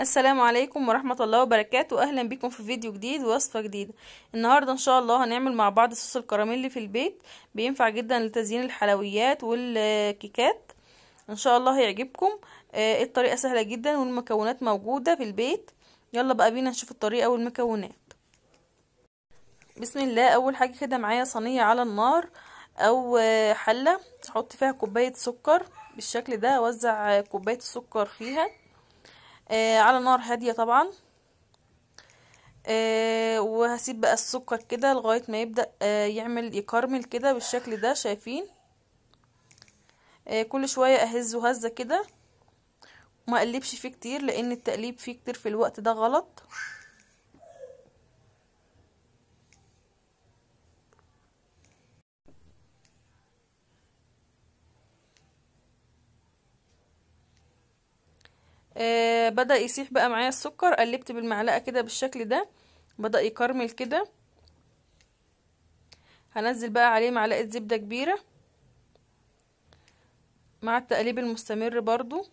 السلام عليكم ورحمة الله وبركاته أهلا بكم في فيديو جديد ووصفة جديدة النهاردة إن شاء الله هنعمل مع بعض صوص الكراميل في البيت بينفع جدا لتزيين الحلويات والكيكات إن شاء الله هيعجبكم آه، الطريقة سهلة جدا والمكونات موجودة في البيت يلا بقى بينا نشوف الطريقة والمكونات بسم الله أول حاجة كده معايا صينية على النار أو آه، حلة هحط فيها كوباية سكر بالشكل ده أوزع آه، كوباية السكر فيها آه على نار هاديه طبعا آه وهسيب بقى السكر كده لغايه ما يبدا آه يعمل يكرمل كده بالشكل ده شايفين آه كل شويه اهزه هزه كده وما اقلبش فيه كتير لان التقليب فيه كتير في الوقت ده غلط آه، بدأ يسيح بقى معايا السكر قلبت بالمعلقة كده بالشكل ده بدأ يكرمل كده هنزل بقى عليه معلقة زبدة كبيرة مع التقليب المستمر برضو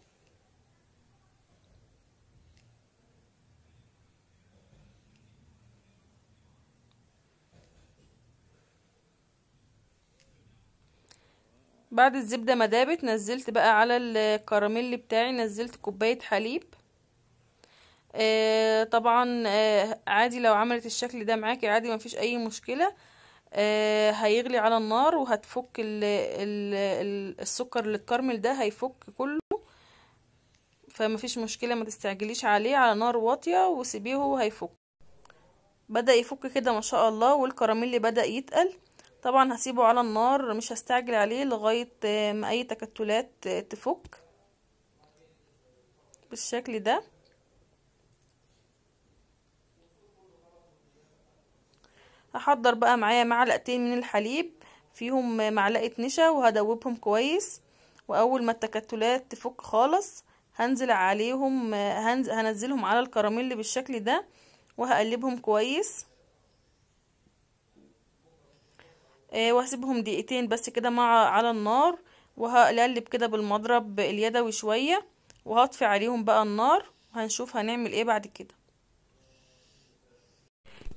بعد الزبدة ما دابت نزلت بقى على الكراميل بتاعي نزلت كوباية حليب آه طبعا آه عادي لو عملت الشكل ده معاكي عادي ما فيش اي مشكلة آه هيغلي على النار وهتفك ال ال السكر الكارميل ده هيفك كله فما فيش مشكلة ما تستعجليش عليه على نار واطية وسيبيه هو هيفك بدأ يفك كده ما شاء الله والكراميل بدأ يتقل طبعا هسيبه على النار مش هستعجل عليه لغاية ما اي تكتلات آه، تفك بالشكل ده هحضر بقى معايا معلقتين من الحليب فيهم معلقة نشا وهدوبهم كويس واول ما التكتلات تفك خالص هنزل عليهم آه، هنزلهم على الكراميل بالشكل ده وهقلبهم كويس آه، وهسيبهم دقيقتين بس كده مع على النار وهقلب كده بالمضرب اليدوي شوية وهطفي عليهم بقى النار وهنشوف هنعمل ايه بعد كده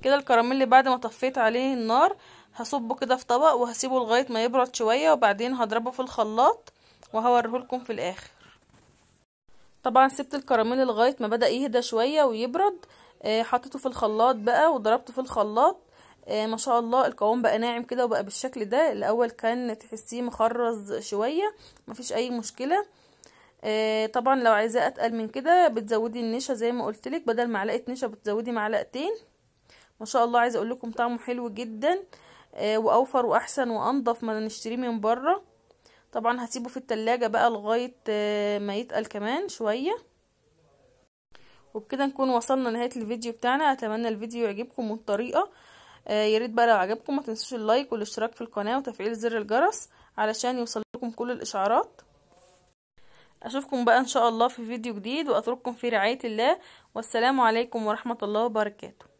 كده الكراميل بعد ما طفيت عليه النار هصبه كده في طبق وهسيبه لغاية ما يبرد شوية وبعدين هضربه في الخلاط وهوريهولكم في الاخر طبعا سبت الكراميل لغاية ما بدأ يهدى شوية ويبرد آه، حطيته في الخلاط بقى وضربته في الخلاط آه، ما شاء الله القوام بقى ناعم كده وبقى بالشكل ده الاول كان تحسيه مخرز شويه مفيش اي مشكله آه، طبعا لو عايزاه اتقل من كده بتزودي النشا زي ما قلت لك بدل معلقه نشا بتزودي معلقتين ما شاء الله عايزه اقول لكم طعمه حلو جدا آه، واوفر واحسن وانضف ما نشتريه من بره طبعا هسيبه في التلاجة بقى لغاية ما يتقل كمان شوية وبكده نكون وصلنا لنهاية الفيديو بتاعنا اتمنى الفيديو يعجبكم والطريقة آه، يا ريت بقى لو عجبكم ما تنسوش اللايك والاشتراك في القناه وتفعيل زر الجرس علشان يوصل لكم كل الاشعارات اشوفكم بقى ان شاء الله في فيديو جديد واترككم في رعايه الله والسلام عليكم ورحمه الله وبركاته